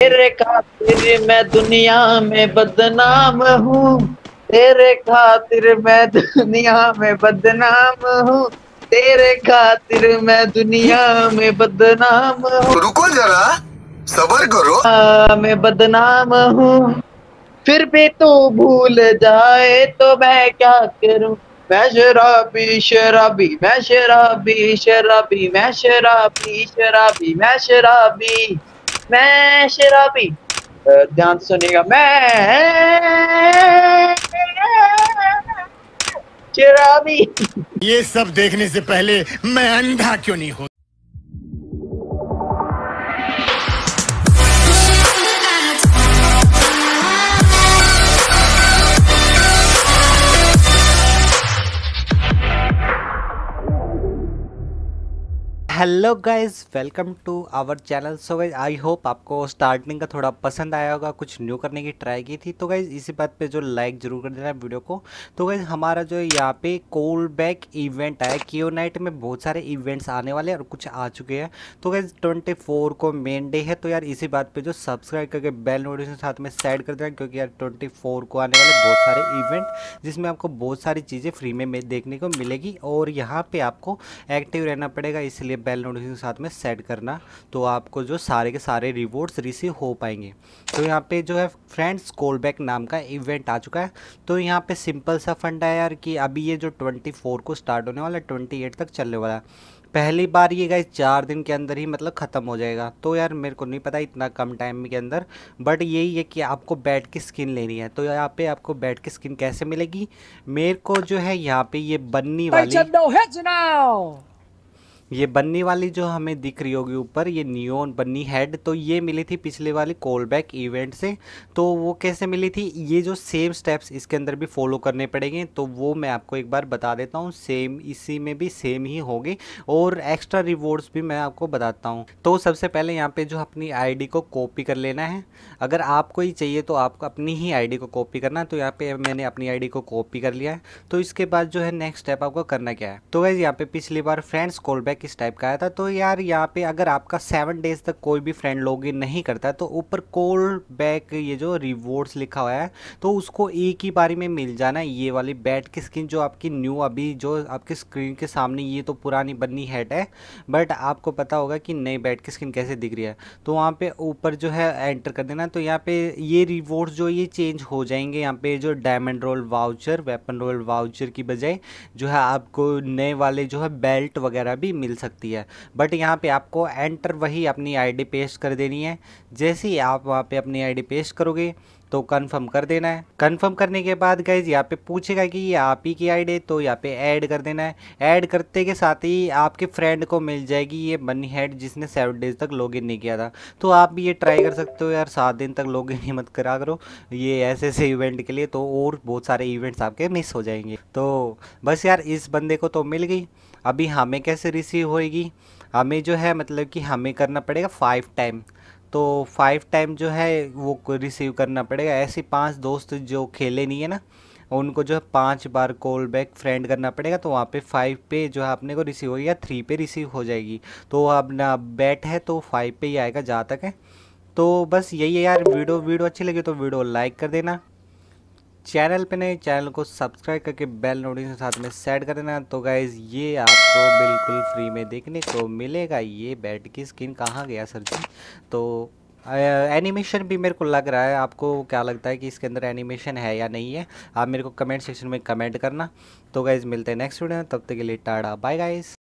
तेरे खातिर मैं दुनिया में बदनाम हूँ तेरे खातिर मैं दुनिया में बदनाम हूँ तेरे खातिर मैं दुनिया में बदनाम हूँ तो रुको जरा सबर करो मैं बदनाम हूँ फिर भी तू भूल जाए तो मैं क्या करूँ मैं शराबी शराबी मैं शराबी शराबी मैं शराबी शराबी मैं शराबी मैं शराबी ध्यान सुनेगा मैं शराबी ये सब देखने से पहले मैं अंधा क्यों नहीं हो hello guys welcome to our channel so guys I hope आपको स्टार्टिंग का थोड़ा पसंद आया होगा कुछ न्यू करने की ट्राई की थी तो गाइज इसी बात पे जो लाइक जरूर कर देना वीडियो को तो गाइज हमारा जो यहाँ पे कोल बैक इवेंट आया क्यू नाइट में बहुत सारे इवेंट्स आने वाले और कुछ आ चुके हैं तो गाइज ट्वेंटी फोर को मेन डे है तो यार इसी बात पर जो सब्सक्राइब करके बेल नोटिफिकेशन साथ में सेड कर देना क्योंकि यार ट्वेंटी फोर को आने वाले बहुत सारे इवेंट जिसमें आपको बहुत सारी चीज़ें फ्री में देखने को मिलेगी और यहाँ पर आपको एक्टिव रहना पड़ेगा इसलिए बेल नोटिफिकेशन साथ में सेट करना तो आपको जो सारे के सारे रिवॉर्ड्स रिसीव हो पाएंगे तो यहाँ पे जो है फ्रेंड्स कॉल बैक नाम का इवेंट आ चुका है तो यहाँ पे सिंपल सा फंड है यार कि अभी ये जो 24 को स्टार्ट होने वाला है 28 तक चलने वाला है पहली बार ये गाइस चार दिन के अंदर ही मतलब ख़त्म हो जाएगा तो यार मेरे को नहीं पता इतना कम टाइम के अंदर बट यही है कि आपको बैट की स्किन लेनी है तो यहाँ पे आपको बैट की स्किन कैसे मिलेगी मेरे को जो है यहाँ पे ये बननी वाली ये बन्नी वाली जो हमें दिख रही होगी ऊपर ये नियोन बन्नी हेड तो ये मिली थी पिछले वाली कॉल बैक इवेंट से तो वो कैसे मिली थी ये जो सेम स्टेप्स इसके अंदर भी फॉलो करने पड़ेंगे तो वो मैं आपको एक बार बता देता हूँ सेम इसी में भी सेम ही होगी और एक्स्ट्रा रिवॉर्ड्स भी मैं आपको बताता हूँ तो सबसे पहले यहाँ पे जो अपनी आई को कॉपी कर लेना है अगर आपको ही चाहिए तो आपको अपनी ही आई को कॉपी करना है तो यहाँ पर मैंने अपनी आई को कॉपी कर लिया है तो इसके बाद जो है नेक्स्ट स्टेप आपको करना क्या है तो वैसे यहाँ पे पिछली बार फ्रेंड्स कॉल बैक है किस टाइप का आया था तो यार यहाँ पे अगर आपका सेवन डेज तक कोई भी फ्रेंड लॉग इन नहीं करता तो ऊपर कोल्ड बैक ये जो रिवॉर्ड्स लिखा हुआ है तो उसको एक ही बारी में मिल जाना ये वाली बैट की स्किन जो आपकी न्यू अभी जो आपकी स्क्रीन के सामने ये तो पुरानी बनी हेड है बट आपको पता होगा कि नई बैट की स्किन कैसे दिख रही है तो वहाँ पे ऊपर जो है एंटर कर देना तो यहाँ पे ये रिवॉर्ड्स जो ये चेंज हो जाएंगे यहाँ पे जो diamond royale voucher weapon royale voucher की बजाय जो है आपको नए वाले जो है बेल्ट वगैरह भी मिल मिल सकती है बट यहाँ पे आपको एंटर वही अपनी आईडी पेस्ट कर देनी है जैसे ही आप वहाँ पे अपनी आईडी पेस्ट करोगे तो कन्फर्म कर देना है कन्फर्म करने के बाद गाइज यहाँ पे पूछेगा कि ये आप ही की आईडी है तो यहाँ पे ऐड कर देना है ऐड करते के साथ ही आपके फ्रेंड को मिल जाएगी ये बनी हेड जिसने सेवन डेज तक लॉगिन नहीं किया था तो आप भी ये ट्राई कर सकते हो यार सात दिन तक लॉगिन ही मत करा करो ये ऐसे ऐसे इवेंट के लिए तो और बहुत सारे इवेंट्स आपके मिस हो जाएंगे तो बस यार इस बंदे को तो मिल गई अभी हमें कैसे रिसीव होएगी हमें जो है मतलब कि हमें करना पड़ेगा फाइव टाइम तो फाइव टाइम जो है वो रिसीव करना पड़ेगा ऐसे पांच दोस्त जो खेले नहीं है ना उनको जो है पाँच बार कॉल बैक फ्रेंड करना पड़ेगा तो वहाँ पे फाइव पे जो है अपने को रिसीव होगी या थ्री पे रिसीव हो जाएगी तो अपना बैट है तो फाइव पे ही आएगा जहाँ तक है तो बस यही है यार वीडियो वीडियो अच्छी लगी तो वीडियो लाइक कर देना चैनल पे नए चैनल को सब्सक्राइब करके बेल नोटिफिकेशन साथ में सेट कर देना तो गाइज ये आपको बिल्कुल फ्री में देखने को मिलेगा ये बैट की स्किन कहाँ गया सर जी तो एनिमेशन भी मेरे को लग रहा है आपको क्या लगता है कि इसके अंदर एनिमेशन है या नहीं है आप मेरे को कमेंट सेक्शन में कमेंट करना तो गाइज़ मिलते हैं नेक्स्ट वीडियो तब तक के लिए टाड़ा बाय गाइज